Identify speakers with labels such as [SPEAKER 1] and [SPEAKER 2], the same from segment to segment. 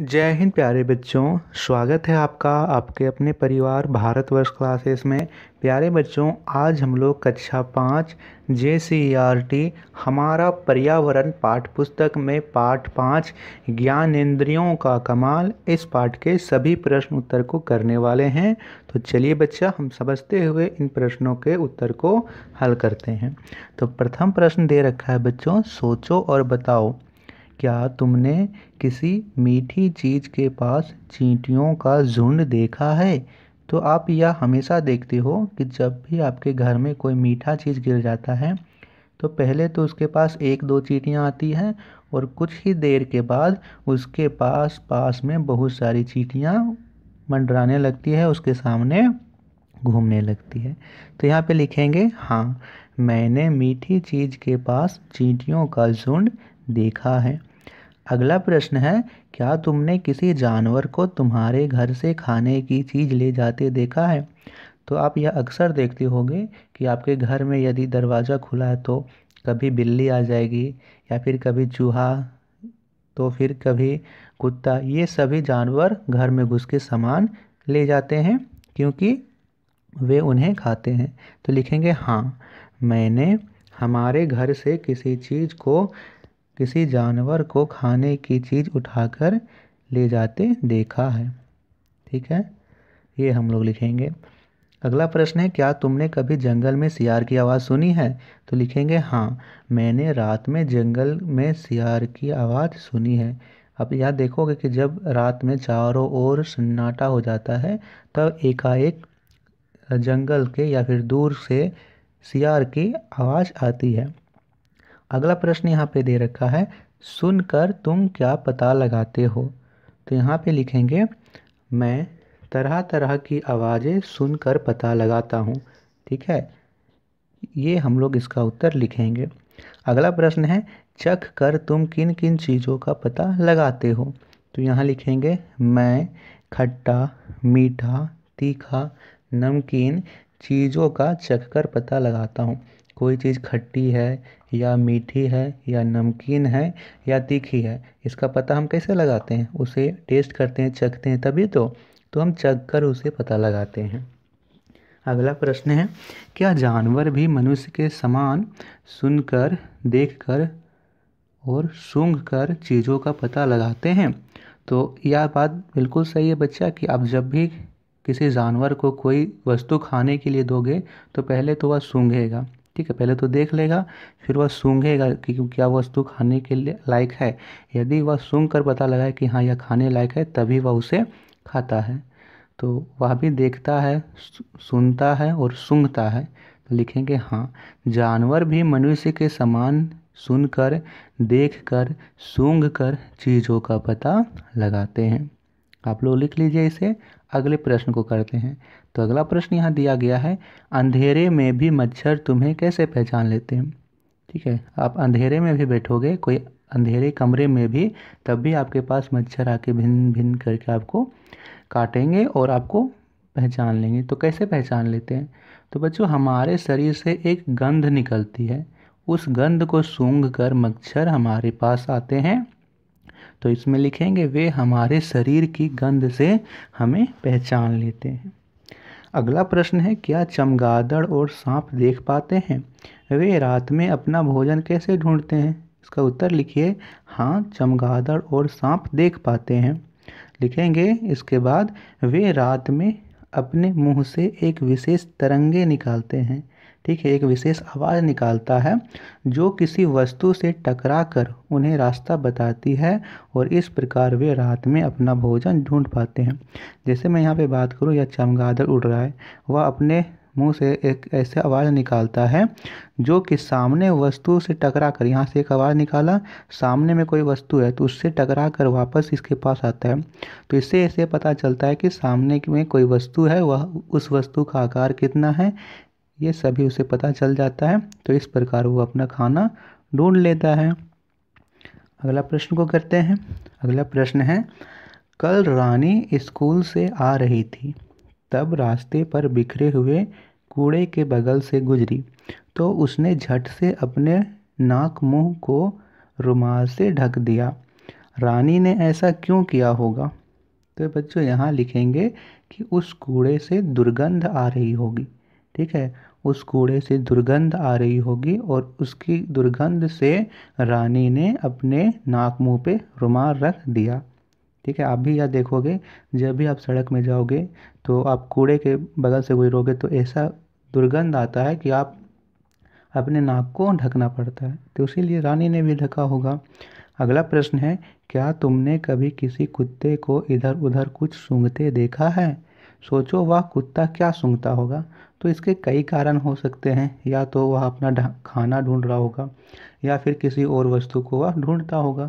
[SPEAKER 1] जय हिंद प्यारे बच्चों स्वागत है आपका आपके अपने परिवार भारतवर्ष क्लासेस में प्यारे बच्चों आज हम लोग कक्षा पाँच जे सी आर टी हमारा पर्यावरण पाठ पुस्तक में पाठ पाँच ज्ञान इंद्रियों का कमाल इस पाठ के सभी प्रश्न उत्तर को करने वाले हैं तो चलिए बच्चा हम समझते हुए इन प्रश्नों के उत्तर को हल करते हैं तो प्रथम प्रश्न दे रखा है बच्चों सोचो और बताओ क्या तुमने किसी मीठी चीज़ के पास चींटियों का झुंड देखा है तो आप यह हमेशा देखते हो कि जब भी आपके घर में कोई मीठा चीज़ गिर जाता है तो पहले तो उसके पास एक दो चींटियाँ आती हैं और कुछ ही देर के बाद उसके पास पास में बहुत सारी चींटियाँ मंडराने लगती है उसके सामने घूमने लगती है तो यहाँ पे लिखेंगे हाँ मैंने मीठी चीज़ के पास चींटियों का झुंड देखा है अगला प्रश्न है क्या तुमने किसी जानवर को तुम्हारे घर से खाने की चीज़ ले जाते देखा है तो आप यह अक्सर देखते होंगे कि आपके घर में यदि दरवाज़ा खुला है तो कभी बिल्ली आ जाएगी या फिर कभी चूहा तो फिर कभी कुत्ता ये सभी जानवर घर में घुस के सामान ले जाते हैं क्योंकि वे उन्हें खाते हैं तो लिखेंगे हाँ मैंने हमारे घर से किसी चीज़ को किसी जानवर को खाने की चीज़ उठाकर ले जाते देखा है ठीक है ये हम लोग लिखेंगे अगला प्रश्न है क्या तुमने कभी जंगल में सियार की आवाज़ सुनी है तो लिखेंगे हाँ मैंने रात में जंगल में सियार की आवाज़ सुनी है अब यह देखोगे कि जब रात में चारों ओर सन्नाटा हो जाता है तब एकाएक जंगल के या फिर दूर से सियार की आवाज़ आती है अगला प्रश्न यहाँ पे दे रखा है सुनकर तुम क्या पता लगाते हो तो यहाँ पे लिखेंगे मैं तरह तरह की आवाज़ें सुनकर पता लगाता हूँ ठीक है ये हम लोग इसका उत्तर लिखेंगे अगला प्रश्न है चख कर तुम किन किन चीज़ों का पता लगाते हो तो यहाँ लिखेंगे मैं खट्टा मीठा तीखा नमकीन चीज़ों का चख कर पता लगाता हूँ कोई चीज़ खट्टी है या मीठी है या नमकीन है या तीखी है इसका पता हम कैसे लगाते हैं उसे टेस्ट करते हैं चखते हैं तभी तो तो हम चख कर उसे पता लगाते हैं अगला प्रश्न है क्या जानवर भी मनुष्य के समान सुनकर देखकर और सूंघ कर चीज़ों का पता लगाते हैं तो यह बात बिल्कुल सही है बच्चा कि आप जब भी किसी जानवर को कोई वस्तु खाने के लिए दोगे तो पहले तो वह सूंघेगा ठीक है पहले तो देख लेगा फिर वह सूंघेगा कि क्या वस्तु खाने के लिए लायक है यदि वह सूंघ कर पता लगाए कि हाँ यह खाने लायक है तभी वह उसे खाता है तो वह भी देखता है सुनता है और सूंघता है तो लिखेंगे हाँ जानवर भी मनुष्य के समान सुनकर देखकर सूंघकर चीज़ों का पता लगाते हैं आप लोग लिख लीजिए इसे अगले प्रश्न को करते हैं तो अगला प्रश्न यहाँ दिया गया है अंधेरे में भी मच्छर तुम्हें कैसे पहचान लेते हैं ठीक है आप अंधेरे में भी बैठोगे कोई अंधेरे कमरे में भी तब भी आपके पास मच्छर आके भिन्न भिन्न करके आपको काटेंगे और आपको पहचान लेंगे तो कैसे पहचान लेते हैं तो बच्चों हमारे शरीर से एक गंध निकलती है उस गंध को सूंघ कर मच्छर हमारे पास आते हैं तो इसमें लिखेंगे वे हमारे शरीर की गंध से हमें पहचान लेते हैं अगला प्रश्न है क्या चमगादड़ और सांप देख पाते हैं वे रात में अपना भोजन कैसे ढूंढते हैं इसका उत्तर लिखिए हाँ चमगादड़ और सांप देख पाते हैं लिखेंगे इसके बाद वे रात में अपने मुंह से एक विशेष तरंगे निकालते हैं ठीक है एक विशेष आवाज़ निकालता है जो किसी वस्तु से टकरा कर उन्हें रास्ता बताती है और इस प्रकार वे रात में अपना भोजन ढूंढ पाते हैं जैसे मैं यहाँ पे बात करूँ या चमगादड़ उड़ रहा है वह अपने मुंह से एक ऐसे आवाज़ निकालता है जो कि सामने वस्तु से टकरा कर यहाँ से एक आवाज़ निकाला सामने में कोई वस्तु है तो उससे टकरा कर वापस इसके पास आता है तो इससे ऐसे पता चलता है कि सामने में कोई वस्तु है वह उस वस्तु का आकार कितना है ये सभी उसे पता चल जाता है तो इस प्रकार वो अपना खाना ढूंढ लेता है अगला प्रश्न को करते हैं अगला प्रश्न है कल रानी स्कूल से आ रही थी तब रास्ते पर बिखरे हुए कूड़े के बगल से गुजरी तो उसने झट से अपने नाक मुंह को रुमाल से ढक दिया रानी ने ऐसा क्यों किया होगा तो बच्चों यहाँ लिखेंगे कि उस कूड़े से दुर्गंध आ रही होगी ठीक है उस कूड़े से दुर्गंध आ रही होगी और उसकी दुर्गंध से रानी ने अपने नाक मुंह पे रुमाल रख दिया ठीक है आप भी यह देखोगे जब भी आप सड़क में जाओगे तो आप कूड़े के बगल से गुजरोगे तो ऐसा दुर्गंध आता है कि आप अपने नाक को ढकना पड़ता है तो इसीलिए रानी ने भी ढका होगा अगला प्रश्न है क्या तुमने कभी किसी कुत्ते को इधर उधर कुछ सूंघते देखा है सोचो वह कुत्ता क्या सूंघता होगा तो इसके कई कारण हो सकते हैं या तो वह अपना खाना ढूंढ रहा होगा या फिर किसी और वस्तु को वह ढूंढता होगा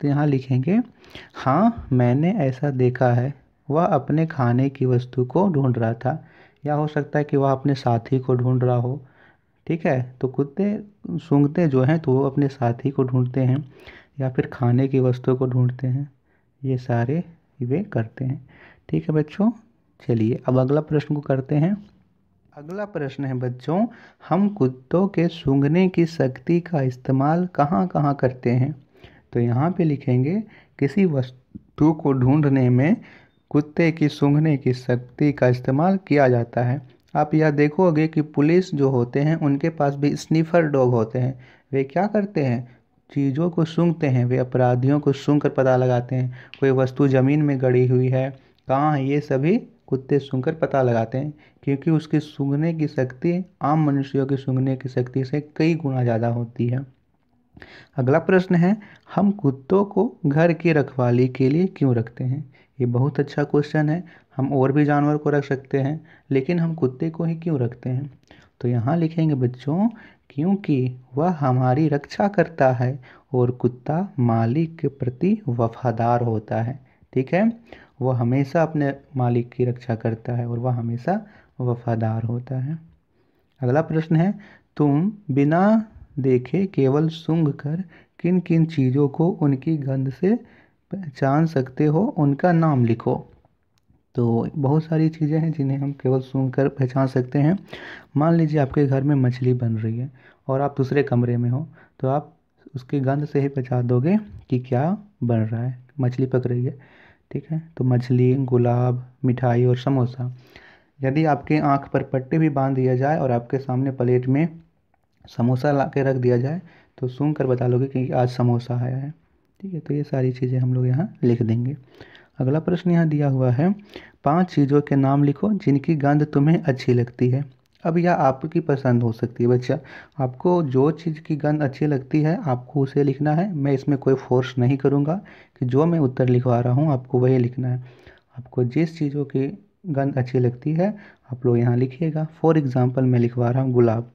[SPEAKER 1] तो यहाँ लिखेंगे हाँ मैंने ऐसा देखा है वह अपने खाने की वस्तु को ढूंढ रहा था या हो सकता है कि वह अपने साथी को ढूंढ रहा हो ठीक है तो कुत्ते सूंघते जो हैं तो वो अपने साथी को ढूंढते हैं या फिर खाने की वस्तु को ढूंढते हैं ये सारे वे करते हैं ठीक है बच्चों चलिए अब अगला प्रश्न को करते हैं अगला प्रश्न है बच्चों हम कुत्तों के सूंघने की शक्ति का इस्तेमाल कहाँ कहाँ करते हैं तो यहाँ पे लिखेंगे किसी वस्तु को ढूंढने में कुत्ते की सूंघने की शक्ति का इस्तेमाल किया जाता है आप यह देखोगे कि पुलिस जो होते हैं उनके पास भी स्नीफर डॉग होते हैं वे क्या करते हैं चीज़ों को सूंघते हैं वे अपराधियों को सूंघ कर पता लगाते हैं कोई वस्तु ज़मीन में गड़ी हुई है कहाँ है ये सभी कुत्ते सूंघकर पता लगाते हैं क्योंकि उसकी सूंघने की शक्ति आम मनुष्यों की सूंघने की शक्ति से कई गुना ज़्यादा होती है अगला प्रश्न है हम कुत्तों को घर की रखवाली के लिए क्यों रखते हैं ये बहुत अच्छा क्वेश्चन है हम और भी जानवर को रख सकते हैं लेकिन हम कुत्ते को ही क्यों रखते हैं तो यहाँ लिखेंगे बच्चों क्योंकि वह हमारी रक्षा करता है और कुत्ता मालिक के प्रति वफादार होता है ठीक है वह हमेशा अपने मालिक की रक्षा करता है और वह हमेशा वफादार होता है अगला प्रश्न है तुम बिना देखे केवल सूंघ कर किन किन चीज़ों को उनकी गंध से पहचान सकते हो उनका नाम लिखो तो बहुत सारी चीज़ें हैं जिन्हें हम केवल सूंघ कर पहचान सकते हैं मान लीजिए आपके घर में मछली बन रही है और आप दूसरे कमरे में हो तो आप उसकी गंध से ही पहचान दोगे कि क्या बन रहा है मछली पक रही है ठीक है तो मछली गुलाब मिठाई और समोसा यदि आपके आँख पर पट्टी भी बांध दिया जाए और आपके सामने प्लेट में समोसा ला के रख दिया जाए तो सुन कर बता लोगे कि आज समोसा आया है ठीक है तो ये सारी चीज़ें हम लोग यहाँ लिख देंगे अगला प्रश्न यहाँ दिया हुआ है पांच चीज़ों के नाम लिखो जिनकी गंध तुम्हें अच्छी लगती है अब यह आपकी पसंद हो सकती है बच्चा आपको जो चीज़ की गंध अच्छी लगती है आपको उसे लिखना है मैं इसमें कोई फोर्स नहीं करूँगा कि जो मैं उत्तर लिखवा रहा हूँ आपको वही लिखना है आपको जिस चीज़ों की गंध अच्छी लगती है आप लोग यहाँ लिखिएगा फॉर एग्ज़ाम्पल मैं लिखवा रहा हूँ गुलाब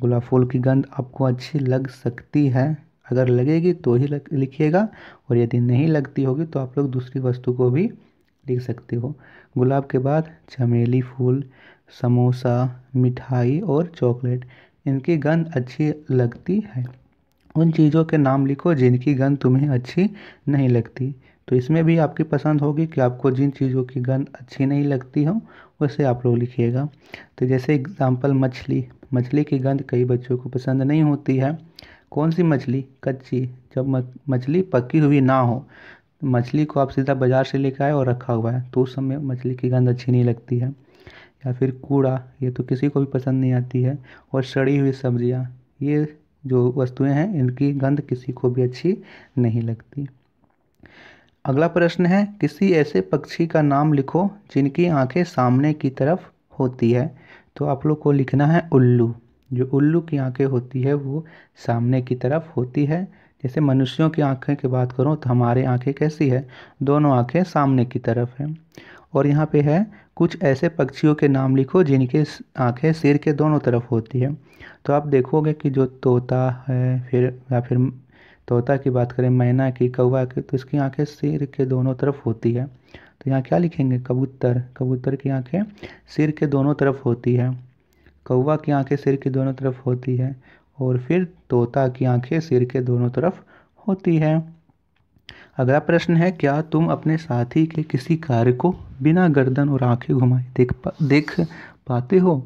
[SPEAKER 1] गुलाब फूल की गंध आपको अच्छी लग सकती है अगर लगेगी तो ही लग, लिखिएगा और यदि नहीं लगती होगी तो आप लोग दूसरी वस्तु को भी लिख सकते हो गुलाब के बाद चमेली फूल समोसा मिठाई और चॉकलेट इनकी गंध अच्छी लगती है उन चीज़ों के नाम लिखो जिनकी गंध तुम्हें अच्छी नहीं लगती तो इसमें भी आपकी पसंद होगी कि आपको जिन चीज़ों की गंध अच्छी नहीं लगती हो उसे आप लोग लिखिएगा तो जैसे एग्ज़ाम्पल मछली मछली की गंध कई बच्चों को पसंद नहीं होती है कौन सी मछली कच्ची जब मछली पकी हुई ना हो मछली को आप सीधा बाज़ार से लेकर आए और रखा हुआ है तो उस समय मछली की गंध अच्छी नहीं लगती है या फिर कूड़ा ये तो किसी को भी पसंद नहीं आती है और सड़ी हुई सब्जियाँ ये जो वस्तुएं हैं इनकी गंध किसी को भी अच्छी नहीं लगती अगला प्रश्न है किसी ऐसे पक्षी का नाम लिखो जिनकी आंखें सामने की तरफ होती है तो आप लोग को लिखना है उल्लू जो उल्लू की आंखें होती है वो सामने की तरफ होती है जैसे मनुष्यों की आँखें की बात करूँ तो हमारे आँखें कैसी है दोनों आँखें सामने की तरफ हैं और यहाँ पे है कुछ ऐसे पक्षियों के नाम लिखो जिनके आँखें सिर के दोनों तरफ होती है तो आप देखोगे कि जो तोता है फिर या फिर तोता की बात करें मैना की कौवा की तो इसकी आँखें सिर के दोनों तरफ होती है तो यहाँ क्या लिखेंगे कबूतर कबूतर की आँखें सिर के दोनों तरफ होती है कौवा की आँखें सिर के दोनों तरफ होती है और फिर तोता की आंखें सिर के दोनों तरफ होती हैं अगला प्रश्न है क्या तुम अपने साथी के किसी कार्य को बिना गर्दन और आंखें घुमाए देख पा, देख पाते हो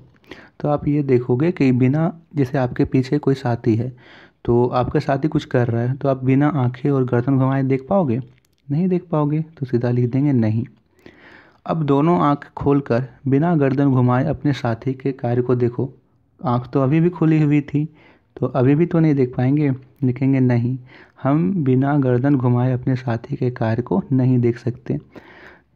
[SPEAKER 1] तो आप ये देखोगे कि बिना जैसे आपके पीछे कोई साथी है तो आपका साथी कुछ कर रहा है तो आप बिना आंखें और गर्दन घुमाए देख पाओगे नहीं देख पाओगे तो सीधा लिख देंगे नहीं अब दोनों आंख खोलकर बिना गर्दन घुमाए अपने साथी के कार्य को देखो आंख तो अभी भी खुली हुई थी तो अभी भी तो नहीं देख पाएंगे लिखेंगे नहीं हम बिना गर्दन घुमाए अपने साथी के कार्य को नहीं देख सकते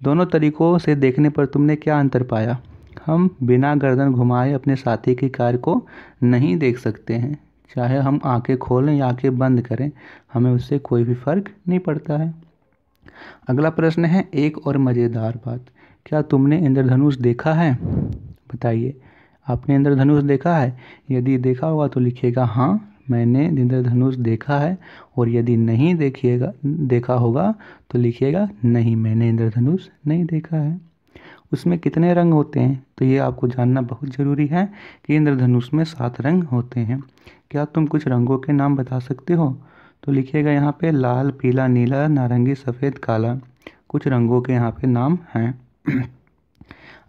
[SPEAKER 1] दोनों तरीक़ों से देखने पर तुमने क्या अंतर पाया हम बिना गर्दन घुमाए अपने साथी के कार्य को नहीं देख सकते हैं चाहे हम आंखें खोलें या आंखें बंद करें हमें उससे कोई भी फ़र्क नहीं पड़ता है अगला प्रश्न है एक और मज़ेदार बात क्या तुमने इंद्रधनुष देखा है बताइए आपने इंद्रधनुष देखा है यदि देखा होगा तो लिखिएगा हाँ मैंने इंद्रधनुष देखा है और यदि नहीं देखिएगा देखा होगा तो लिखिएगा नहीं मैंने इंद्रधनुष नहीं देखा है उसमें कितने रंग होते हैं तो ये आपको जानना बहुत ज़रूरी है कि इंद्रधनुष में सात रंग होते हैं क्या तुम कुछ रंगों के नाम बता सकते हो तो लिखिएगा यहाँ पे लाल पीला नीला नारंगी सफ़ेद काला कुछ रंगों के यहाँ पे नाम हैं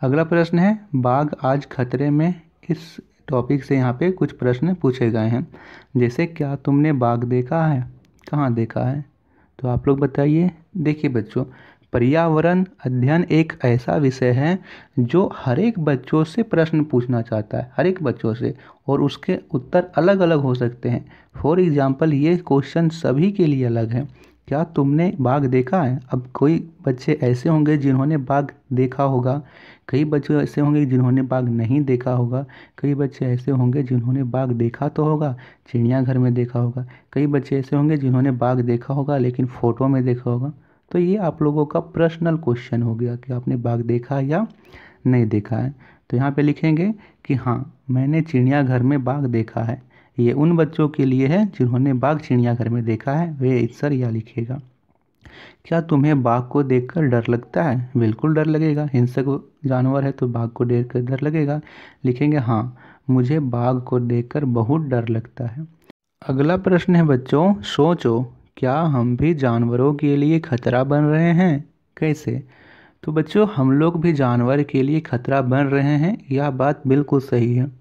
[SPEAKER 1] अगला प्रश्न है बाघ आज खतरे में इस टॉपिक से यहाँ पे कुछ प्रश्न पूछे गए हैं जैसे क्या तुमने बाघ देखा है कहाँ देखा है तो आप लोग बताइए देखिए बच्चों पर्यावरण अध्ययन एक ऐसा विषय है जो हर एक बच्चों से प्रश्न पूछना चाहता है हर एक बच्चों से और उसके उत्तर अलग अलग हो सकते हैं फॉर एग्ज़ाम्पल ये क्वेश्चन सभी के लिए अलग है क्या तुमने बाघ देखा है अब कोई बच्चे ऐसे होंगे जिन्होंने बाघ देखा होगा कई बच्चे ऐसे होंगे जिन्होंने बाघ नहीं देखा होगा कई बच्चे ऐसे होंगे जिन्होंने बाघ देखा तो होगा चिड़ियाघर में देखा होगा कई बच्चे ऐसे होंगे जिन्होंने बाघ देखा होगा लेकिन फ़ोटो में देखा होगा तो ये आप लोगों का पर्सनल क्वेश्चन हो गया कि आपने बाघ देखा है या नहीं देखा है तो यहाँ पे लिखेंगे कि हाँ मैंने चिड़ियाघर में बाघ देखा है ये उन बच्चों के लिए है जिन्होंने बाघ चिड़ियाघर में देखा है वे अक्सर या लिखेगा क्या तुम्हें बाघ को देखकर डर लगता है बिल्कुल डर लगेगा हिंसक जानवर है तो बाघ को देख कर डर लगेगा लिखेंगे हाँ मुझे बाघ को देखकर बहुत डर लगता है अगला प्रश्न है बच्चों सोचो क्या हम भी जानवरों के लिए खतरा बन रहे हैं कैसे तो बच्चों हम लोग भी जानवर के लिए खतरा बन रहे हैं यह बात बिल्कुल सही है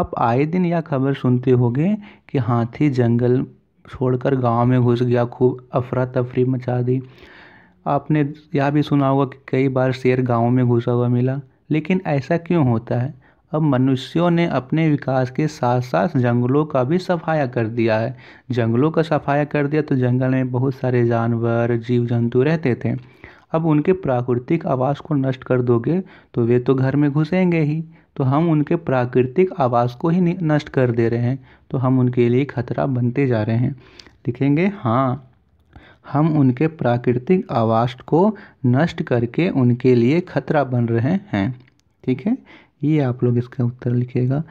[SPEAKER 1] आप आए दिन यह खबर सुनते होंगे कि हाथी जंगल छोड़कर गांव में घुस गया खूब अफरा तफरी मचा दी आपने यह भी सुना होगा कि कई बार शेर गांव में घुसा हुआ मिला लेकिन ऐसा क्यों होता है अब मनुष्यों ने अपने विकास के साथ साथ जंगलों का भी सफाया कर दिया है जंगलों का सफाया कर दिया तो जंगल में बहुत सारे जानवर जीव जंतु रहते थे अब उनके प्राकृतिक आवास को नष्ट कर दोगे तो वे तो घर में घुसेंगे ही तो हम उनके प्राकृतिक आवास को ही नष्ट कर दे रहे हैं तो हम उनके लिए खतरा बनते जा रहे हैं लिखेंगे हाँ हम उनके प्राकृतिक आवास को नष्ट करके उनके लिए खतरा बन रहे हैं ठीक है ये आप लोग इसका उत्तर लिखेगा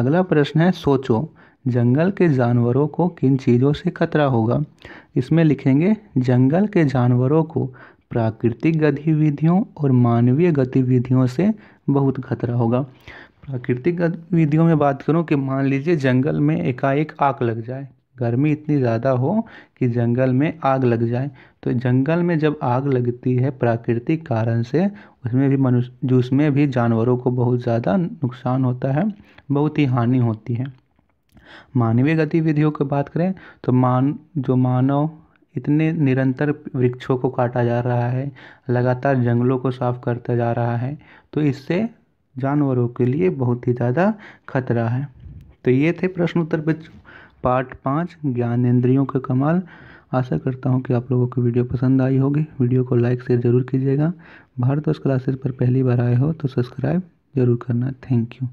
[SPEAKER 1] अगला प्रश्न है सोचो जंगल के जानवरों को किन चीज़ों से खतरा होगा इसमें लिखेंगे जंगल के जानवरों को प्राकृतिक गतिविधियों और मानवीय गतिविधियों से बहुत खतरा होगा प्राकृतिक गतिविधियों में बात करूँ कि मान लीजिए जंगल में एकाएक आग लग जाए गर्मी इतनी ज़्यादा हो कि जंगल में आग लग जाए तो जंगल में जब आग लगती है प्राकृतिक कारण से उसमें भी मनुष्य जो उसमें भी जानवरों को बहुत ज़्यादा नुकसान होता है बहुत ही हानि होती है मानवीय गतिविधियों की बात करें तो मान जो मानव इतने निरंतर वृक्षों को काटा जा रहा है लगातार जंगलों को साफ करता जा रहा है तो इससे जानवरों के लिए बहुत ही ज़्यादा खतरा है तो ये थे प्रश्न उत्तर बच्चों पार्ट पाँच इंद्रियों का कमाल आशा करता हूँ कि आप लोगों को वीडियो पसंद आई होगी वीडियो को लाइक शेयर ज़रूर कीजिएगा भारतवर्ष क्लासेस पर पहली बार आए हो तो सब्सक्राइब ज़रूर करना थैंक यू